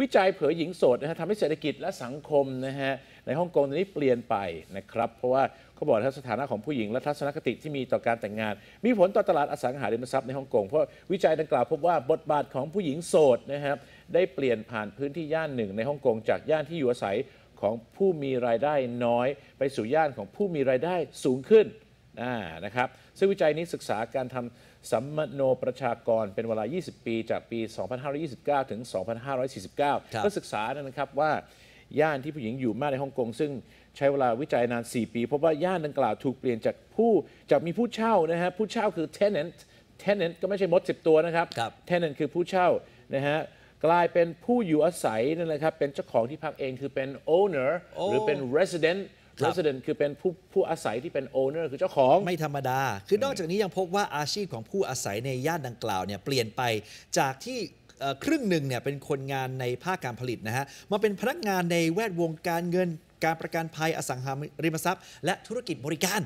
วิจัยเผยหญิงโสดนะฮะทำให้เศรษฐกิจและสังคมนะฮะในฮ่องกงตอนนี้เปลี่ยนไปนะครับ เพราะว่าเขาบอกว่าสถานะของผู้หญิงและทัศนคติที่มีต่อการแต่งงาน มีผลต่อตลาดอสังหาริมทรัพย์ในฮ่องกงเพราะวิจัยดังกล่าวพบว่าบทบาทของผู้หญิงโสดนะครับได้เปลี่ยนผ่านพื้นที่ย่านหนึ่ง ในฮ่องกงจากย่านที่อยู่อาศัยของผู้มีรายได้น้อย ไปสู่ย่านของผู้มีรายได้สูงขึ้นนะครับ ซึ่งวิจัยนี้ศึกษาการทำสัมโนประชากรเป็นเวลา 20 ปี จากปี 2529 ถึง 2549 ก็ศึกษานะครับว่าย่านที่ผู้หญิงอยู่มากในฮ่องกงซึ่งใช้เวลาวิจัยนาน 4 ปีพบว่าย่านดังกล่าวถูกเปลี่ยนจากผู้จากมีผู้เช่านะฮะผู้เช่าคือ tenant tenant ก็ไม่ใช่มด 10 ตัวนะครับ tenant คือผู้เช่านะฮะกลายเป็นผู้อยู่อาศัยนั่นแหละครับเป็นเจ้าของที่พักเองคือเป็น owner หรือเป็น resident resident คือเป็นผู้ผู้อาศัยที่เป็น owner คือเจ้าของไม่ธรรมดา คือนอกจากนี้ยังพบว่าอาชีพของผู้อาศัยในย่านดังกล่าวเนี่ยเปลี่ยนไปจากที่ครึ่งหนึ่งเนี่ยเป็นคนงานในภาคการผลิตนะฮะมาเป็นพนักงานในแวดวงการเงินการประกันภัยอสังหาริมทรัพย์ และธุรกิจบริการ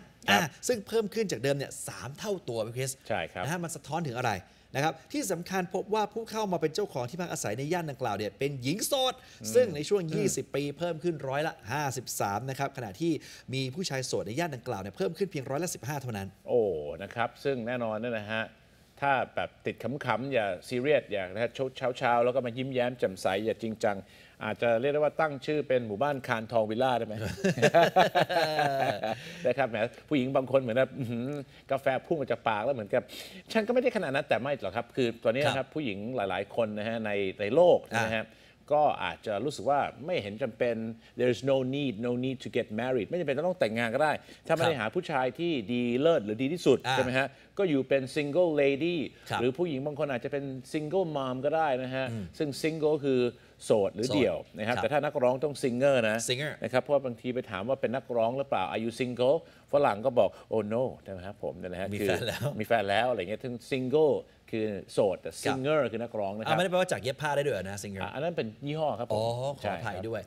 ซึ่งเพิ่มขึ้นจากเดิมเนี่ยสเท่าตัวพี่คริสใช่ครับนะฮะมันสะท้อนถึงอะไรนะครับที่สำคัญพบว่าผู้เข้ามาเป็นเจ้าของที่พักอาศัยในย่านดังกล่าวเนี่ย เป็นหญิงโสดซึ่งในช่วง 20 ปีเพิ่มขึ้นร้อยละ 53 นะครับขณะที่มีผู้ชายโสดในย่านดังกล่าวเนี่ยเพิ่มขึ้นเพียงร้อยละ15เท่านั้น โอ้ นะครับ ซึ่งแน่นอนนะฮะถ้าแบบติดขำๆอย่าซีเรียสอย่านะฮะเช้าๆ แล้วก็มายิ้มแย้มแจ่มใส อย่าจริงจัง อาจจะเรียกได้ว่าตั้งชื่อเป็นหมู่บ้านคานทองวิลล่าได้ไหมนะครับแหมผู้หญิงบางคนเหมือนแบบกาแฟพุ่งออกจากปากแล้วเหมือนกับ ฉันก็ไม่ได้ขนาดนั้นแต่ไม่หรอกครับ คือตอนนี้นะครับผู้หญิงหลายๆคนนะฮะในในโลกนะฮะก็อาจจะรู้สึกว่าไม่เห็นจำเป็น there's no need no need to get married ไม่จำเป็นต้องแต่งงานก็ได้ ถ้าไม่ได้หาผู้ชายที่ดีเลิศหรือดีที่สุดใช่ไหมฮะ ก็อยู่เป็น single lady หรือผู้หญิงบางคนอาจจะเป็น single mom ก็ได้นะฮะ ซึ่ง single คือโสดหรือเดี่ยวนะครับแต่ถ้านักร้องต้อง singer นะ singer นะครับ เพราะบางทีไปถามว่าเป็นนักร้องหรือเปล่าอายุ u single ฝรั่งก็บอก oh no นะครับผมนะฮะคือมีแฟนแล้วอะไรเงี้ยถึง single คือโสดแต่ซิงเกอร์คือนักร้องนะครับไม่ได้แปลว่าจากเย็บผ้าได้ด้วยนะ ซิงเกิลอันนั้นเป็นยี่ห้อครับผม อ๋อขออภัยด้วย